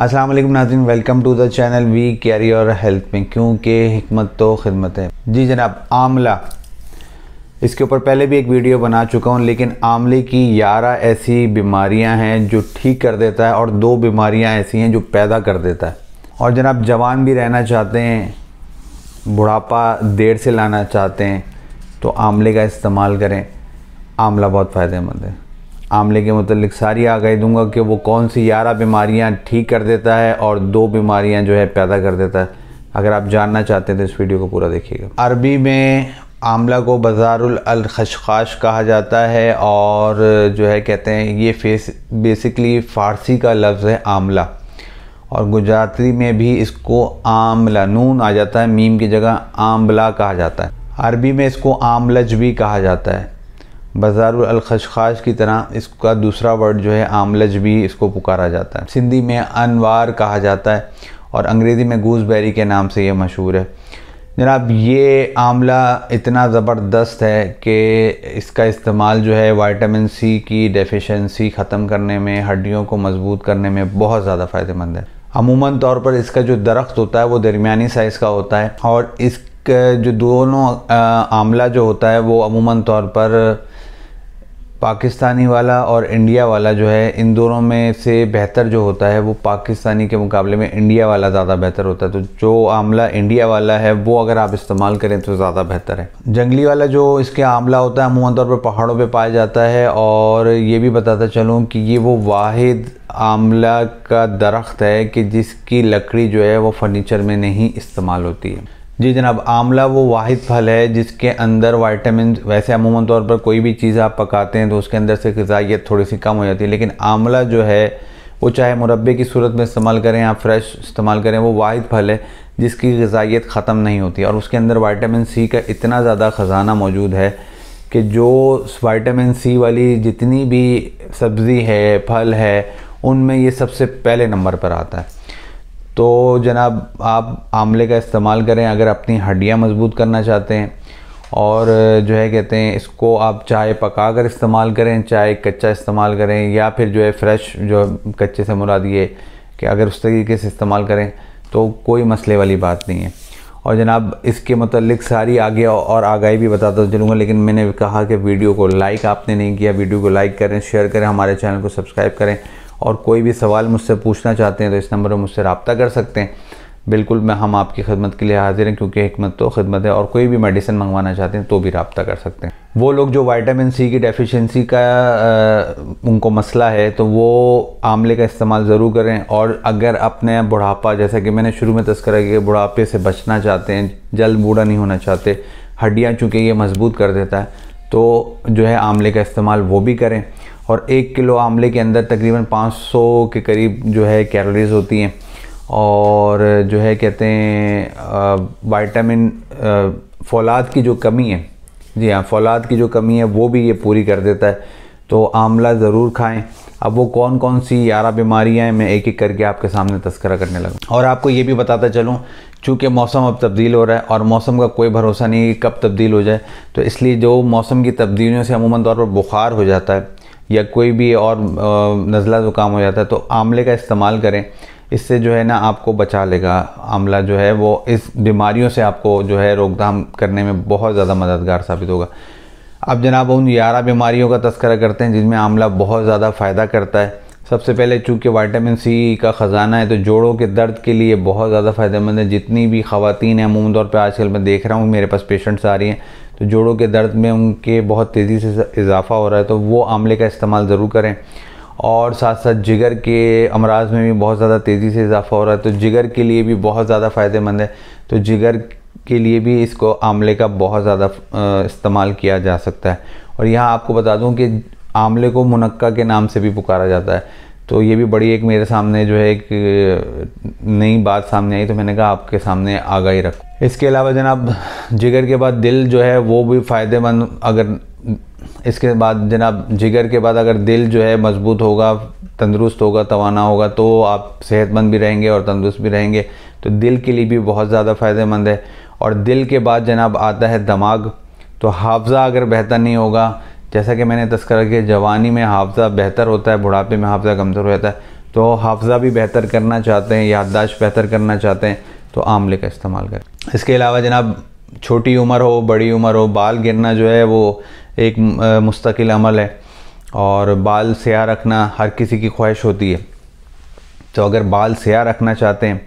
अस्सलाम वालेकुम नाजरीन welcome to the channel we care health में क्योंकि हमत तो खिदमत है जी जनाब आमला इसके ऊपर पहले भी एक वीडियो बना चुका हूँ लेकिन आमले की ग्यारह ऐसी बीमारियाँ हैं जो ठीक कर देता है और दो बीमारियाँ ऐसी हैं जो पैदा कर देता है और जनाब जवान भी रहना चाहते हैं बुढ़ापा देर से लाना चाहते हैं तो आमले का इस्तेमाल करें आमला बहुत फ़ायदेमंद है आमले के मतलब सारी आगाही दूंगा कि वो कौन सी ग्यारह बीमारियाँ ठीक कर देता है और दो बीमारियाँ जो है पैदा कर देता है अगर आप जानना चाहते हैं तो इस वीडियो को पूरा देखिएगा अरबी में आमला को बाजारखशखाश कहा जाता है और जो है कहते हैं ये फेस बेसिकली फ़ारसी का लफ्ज़ है आमला और गुजराती में भी इसको आमला नून आ जाता है मीम की जगह आमला कहा जाता है अरबी में इसको आमलज भी कहा जाता है बाज़ारखशखाश की तरह इसका दूसरा वर्ड जो है आमलज भी इसको पुकारा जाता है सिंधी में अनवार कहा जाता है और अंग्रेज़ी में गूसबेरी के नाम से ये मशहूर है जनाब ये आमला इतना ज़बरदस्त है कि इसका इस्तेमाल जो है वाइटामिन सी की डेफिशिएंसी ख़त्म करने में हड्डियों को मजबूत करने में बहुत ज़्यादा फ़ायदेमंद है अमूमन तौर पर इसका जो दरख्त होता है वो दरमिया साइज़ का होता है और इस जो दोनों आमला जो होता है वो अमूमन तौर पर पाकिस्तानी वाला और इंडिया वाला जो है इन दोनों में से बेहतर जो होता है वो पाकिस्तानी के मुकाबले में इंडिया वाला ज़्यादा बेहतर होता है तो जो आमला इंडिया वाला है वो अगर आप इस्तेमाल करें तो ज़्यादा बेहतर है जंगली वाला जो इसके आमला होता है अमूमन तौर पर पहाड़ों पर पाया जाता है और ये भी बताता चलूँ कि ये वो वाद आमला का दरख्त है कि जिसकी लकड़ी जो है वो फर्नीचर में नहीं इस्तेमाल होती है जी जनाब आंवला वो वाद फल है जिसके अंदर वाइटामिन वैसे अमूमन तौर पर कोई भी चीज़ आप पकाते हैं तो उसके अंदर से गजाइत थोड़ी सी कम हो जाती है लेकिन आंवला जो है वो चाहे मुरबे की सूरत में इस्तेमाल करें या फ्रेश इस्तेमाल करें वो वाद फल है जिसकी गजाइत ख़त्म नहीं होती और उसके अंदर वाइटामिन सी का इतना ज़्यादा ख़जाना मौजूद है कि जो वाइटामिन सी वाली जितनी भी सब्ज़ी है फल है उनमें ये सबसे पहले नंबर पर आता है तो जनाब आप आमले का इस्तेमाल करें अगर अपनी हड्डियाँ मजबूत करना चाहते हैं और जो है कहते हैं इसको आप चाय पका कर इस्तेमाल करें चाय कच्चा इस्तेमाल करें या फिर जो है फ्रेश जो कच्चे से मुराद ये कि अगर उस तरीके से इस्तेमाल करें तो कोई मसले वाली बात नहीं है और जनाब इसके मतलब सारी आगे और आगाही भी बताता तो चलूँगा लेकिन मैंने कहा कि वीडियो को लाइक आपने नहीं किया वीडियो को लाइक करें शेयर करें हमारे चैनल को सब्सक्राइब करें और कोई भी सवाल मुझसे पूछना चाहते हैं तो इस नंबर पर मुझसे रबता कर सकते हैं बिल्कुल मैं हम आपकी खदमत के लिए हाजिर हैं क्योंकि हमत तो खदमत है और कोई भी मेडिसिन मंगवाना चाहते हैं तो भी रबता कर सकते हैं वो लोग जो वाइटामिन सी की डेफिशिएंसी का आ, उनको मसला है तो वो आमले का इस्तेमाल ज़रूर करें और अगर अपने बुढ़ापा जैसा कि मैंने शुरू में तस्करा किया बुढ़ापे से बचना चाहते हैं जल्द बूढ़ा नहीं होना चाहते हड्डियाँ चूँकि ये मजबूत कर देता है तो जो है आमले का इस्तेमाल वो भी करें और एक किलो आमले के अंदर तकरीबन 500 के करीब जो है कैलोरीज होती हैं और जो है कहते हैं वाइटामिन फौलाद की जो कमी है जी हाँ फौलाद की जो कमी है वो भी ये पूरी कर देता है तो आमला ज़रूर खाएं अब वो कौन कौन सी यारह बीमारियाँ हैं मैं एक एक करके आपके सामने तस्करा करने लगा और आपको ये भी बताता चलूँ चूँकि मौसम अब तब्दील हो रहा है और मौसम का कोई भरोसा नहीं कब तब्दील हो जाए तो इसलिए जो मौसम की तब्दीलियों से अमूमन तौर पर बुखार हो जाता है या कोई भी और नज़ला ज़ुकाम हो जाता है तो आंवले का इस्तेमाल करें इससे जो है ना आपको बचा लेगा आंवला जो है वो इस बीमारियों से आपको जो है रोकथाम करने में बहुत ज़्यादा मददगार साबित होगा अब जनाब उन ग्यारह बीमारियों का तस्करा करते हैं जिनमें आंवला बहुत ज़्यादा फ़ायदा करता है सबसे पहले चूँकि वाइटामिन सी का ख़जाना है तो जोड़ों के दर्द के लिए बहुत ज़्यादा फ़ायदेमंद है जितनी भी खातन हैं अमूम तौर पर आजकल मैं देख रहा हूँ मेरे पास पेशेंट्स आ रही हैं तो जोड़ों के दर्द में उनके बहुत तेज़ी से इजाफा हो रहा है तो वो आमले का इस्तेमाल ज़रूर करें और साथ साथ जिगर के अमराज में भी बहुत ज़्यादा तेज़ी से इजाफा हो रहा है तो जिगर के लिए भी बहुत ज़्यादा फ़ायदेमंद है तो जिगर के लिए भी इसको आमले का बहुत ज़्यादा इस्तेमाल किया जा सकता है और यहाँ आपको बता दूँ कि आमले को मुनक्का के नाम से भी पुकारा जाता है तो ये भी बड़ी एक मेरे सामने जो है एक नई बात सामने आई तो मैंने कहा आपके सामने आगा ही रखो इसके अलावा जनाब जिगर के बाद दिल जो है वो भी फ़ायदेमंद अगर इसके बाद जनाब जिगर के बाद अगर दिल जो है मजबूत होगा तंदुरुस्त होगा तोाना होगा तो आप सेहतमंद भी रहेंगे और तंदुरुस्त भी रहेंगे तो दिल के लिए भी बहुत ज़्यादा फ़ायदेमंद है और दिल के बाद जनाब आता है दिमाग तो हाफज़ा अगर बेहतर नहीं होगा जैसा कि मैंने तस्करा किया जवानी में हाफजा बेहतर होता है बुढ़ापे में हाफजा कमज़ोर हो जाता है तो हाफजा भी बेहतर करना चाहते हैं याददाश्त बेहतर करना चाहते हैं तो आमले का इस्तेमाल करें इसके अलावा जनाब छोटी उम्र हो बड़ी उम्र हो बाल गिरना जो है वो एक मुस्तकिल अमल है और बाल स्याह रखना हर किसी की ख्वाहिश होती है तो अगर बाल स्याह रखना चाहते हैं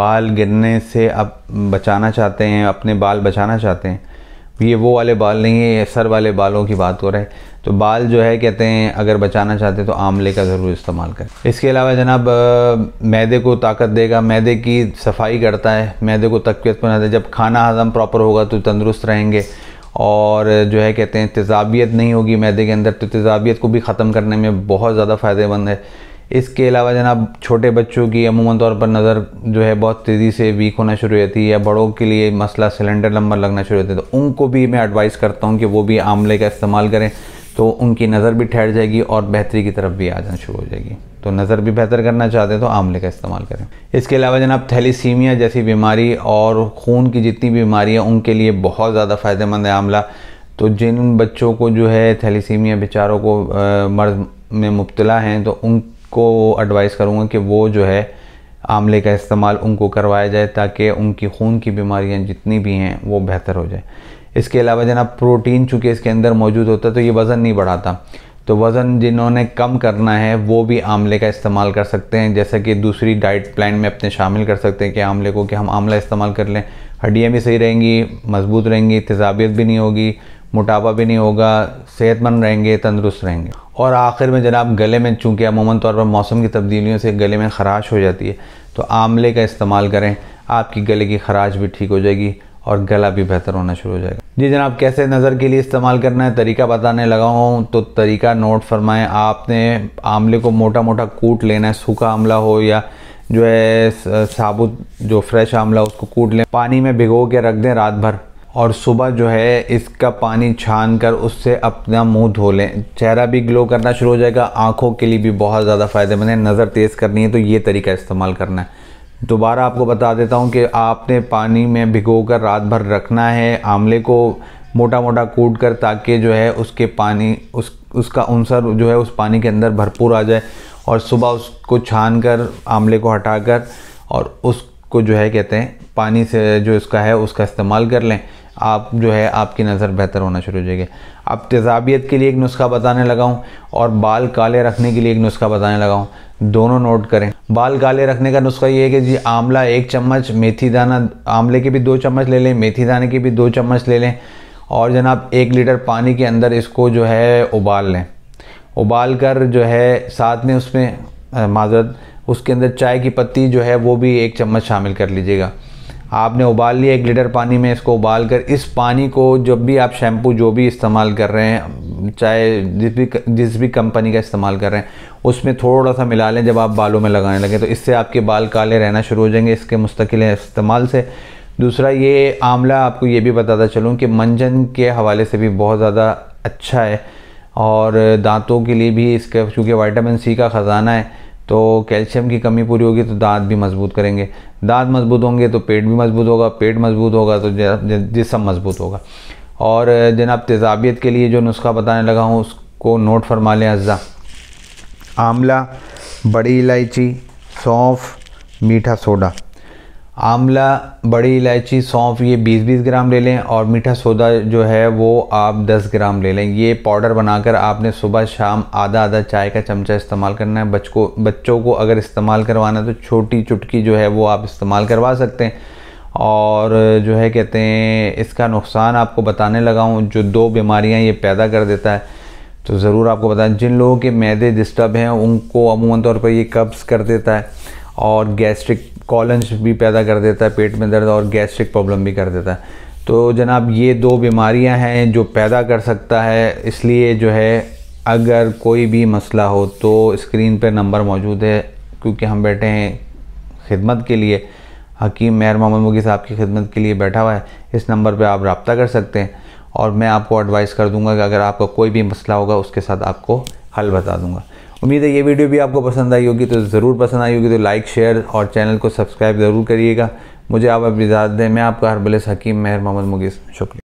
बाल गिरने से अब बचाना चाहते हैं अपने बाल बचाना चाहते हैं ये वो वाले बाल नहीं है ये सर वाले बालों की बात हो रहे हैं तो बाल जो है कहते हैं अगर बचाना चाहते हैं तो आंवले का ज़रूर इस्तेमाल करें इसके अलावा जनाब मैदे को ताकत देगा मैदे की सफाई करता है मैदे को तकवीत बनाता है जब खाना हजम प्रॉपर होगा तो तंदुरुस्त रहेंगे और जो है कहते हैं तेज़ाबियत नहीं होगी मैदे के अंदर तो तेज़ाबियत को भी ख़त्म करने में बहुत ज़्यादा फ़ायदेमंद है इसके अलावा जनाब छोटे बच्चों की अमूमन तौर पर नज़र जो है बहुत तेज़ी से वीक होना शुरू हो जाती है या बड़ों के लिए मसला सिलेंडर नंबर लगना शुरू होता है तो उनको भी मैं एडवाइस करता हूँ कि वो भी आमले का इस्तेमाल करें तो उनकी नज़र भी ठहर जाएगी और बेहतरी की तरफ भी आ जाना शुरू हो जाएगी तो नज़र भी बेहतर करना चाहते हैं तो आमले का इस्तेमाल करें इसके अलावा जनाब थैलीसीमिया जैसी बीमारी और खून की जितनी बीमारियाँ उनके लिए बहुत ज़्यादा फ़ायदेमंद है आमला तो जिन बच्चों को जो है थैलीसीमिया बेचारों को मर्ज में मुबतला हैं तो उन को एडवाइस करूँगा कि वो जो है आमले का इस्तेमाल उनको करवाया जाए ताकि उनकी खून की बीमारियाँ जितनी भी हैं वो बेहतर हो जाए इसके अलावा जनाब प्रोटीन चूँकि इसके अंदर मौजूद होता है तो ये वज़न नहीं बढ़ाता तो वज़न जिन्होंने कम करना है वो भी आमले का इस्तेमाल कर सकते हैं जैसे कि दूसरी डाइट प्लान में अपने शामिल कर सकते हैं कि आमले को कि हम आमला इस्तेमाल कर लें हड्डियाँ भी सही रहेंगी मजबूत रहेंगी तेजाबियत भी नहीं होगी मोटापा भी नहीं होगा सेहतमंद रहेंगे तंदुरुस्त रहेंगे और आखिर में जनाब गले में चूँकि अमूमन तौर पर मौसम की तब्दीलियों से गले में खराश हो जाती है तो आमले का इस्तेमाल करें आपकी गले की खराश भी ठीक हो जाएगी और गला भी बेहतर होना शुरू हो जाएगा जी जनाब कैसे नज़र के लिए इस्तेमाल करना है तरीका बताने लगा हूँ तो तरीका नोट फरमाएं आपने आमले को मोटा मोटा कूट लेना है सूखा आमला हो या जो है साबुत जो फ्रेश आमला उसको कूट लें पानी में भिगो के रख दें रात भर और सुबह जो है इसका पानी छान कर उससे अपना मुंह धो लें चेहरा भी ग्लो करना शुरू हो जाएगा आंखों के लिए भी बहुत ज़्यादा फ़ायदेमंद है नज़र तेज़ करनी है तो ये तरीका इस्तेमाल करना है दोबारा आपको बता देता हूँ कि आपने पानी में भिगो कर रात भर रखना है आमले को मोटा मोटा कूट कर ताकि जो है उसके पानी उस उसका अंसर जो है उस पानी के अंदर भरपूर आ जाए और सुबह उसको छान कर आमले को हटा कर और उसको जो है कहते हैं पानी से जो इसका है उसका इस्तेमाल कर लें आप जो है आपकी नज़र बेहतर होना शुरू हो जाएगी अब तेज़ाबियत के लिए एक नुस्खा बताने लगा हूँ और बाल काले रखने के लिए एक नुस्खा बताने लगा हूँ दोनों नोट करें बाल काले रखने का नुस्खा ये है कि जी आंवला एक चम्मच मेथी दाना आंवले के भी दो चम्मच ले लें मेथी दाने के भी दो चम्मच ले लें और जनाब एक लीटर पानी के अंदर इसको जो है उबाल लें उबाल कर जो है साथ में उसमें माजरत उसके अंदर चाय की पत्ती जो है वो भी एक चम्मच शामिल कर लीजिएगा आपने उबाल लिया एक लीटर पानी में इसको उबाल कर इस पानी को जब भी आप शैम्पू जो भी इस्तेमाल कर रहे हैं चाहे जिस भी जिस भी कंपनी का इस्तेमाल कर रहे हैं उसमें थोड़ा सा मिला लें जब आप बालों में लगाने लगें तो इससे आपके बाल काले रहना शुरू हो जाएंगे इसके मुस्तकिल इस्तेमाल से दूसरा ये आमला आपको ये भी बताता चलूँ कि मंजन के हवाले से भी बहुत ज़्यादा अच्छा है और दांतों के लिए भी इसका क्योंकि वाइटामिन सी का ख़जाना है तो कैल्शियम की कमी पूरी होगी तो दांत भी मजबूत करेंगे दांत मजबूत होंगे तो पेट भी मजबूत होगा पेट मजबूत होगा तो जिसम मजबूत होगा और जनाब तेज़ाबियत के लिए जो नुस्खा बताने लगा हूँ उसको नोट फरमा लें अज्जा आंवला बड़ी इलायची सौंफ मीठा सोडा आंवला बड़ी इलायची सौंफ ये 20-20 ग्राम ले लें और मीठा सोडा जो है वो आप 10 ग्राम ले लें ये पाउडर बनाकर आपने सुबह शाम आधा आधा चाय का चमचा इस्तेमाल करना है बच्चों बच्चों को अगर इस्तेमाल करवाना तो छोटी चुटकी जो है वो आप इस्तेमाल करवा सकते हैं और जो है कहते हैं इसका नुकसान आपको बताने लगा हूँ जो दो बीमारियाँ ये पैदा कर देता है तो ज़रूर आपको बताएं जिन लोगों के मैदे डिस्टर्ब हैं उनको अमूमन तौर पर ये कब्ज़ कर देता है और गैस्ट्रिक कॉलन भी पैदा कर देता है पेट में दर्द और गैस्ट्रिक प्रॉब्लम भी कर देता है तो जनाब ये दो बीमारियां हैं जो पैदा कर सकता है इसलिए जो है अगर कोई भी मसला हो तो स्क्रीन पर नंबर मौजूद है क्योंकि हम बैठे हैं खिदमत के लिए हकीम मेहर मोहम्मद मुगी साहब की खिदमत के लिए बैठा हुआ है इस नंबर पर आप रबता कर सकते हैं और मैं आपको एडवाइस कर दूंगा कि अगर आपका कोई भी मसला होगा उसके साथ आपको हल बता दूंगा उम्मीद है ये वीडियो भी आपको पसंद आई होगी तो ज़रूर पसंद आई होगी तो लाइक शेयर और चैनल को सब्सक्राइब ज़रूर करिएगा मुझे आप अब इजाज़त दें मैं आपका हरबलिस हकीम मेहर मोहम्मद मुगिस शुक्रिया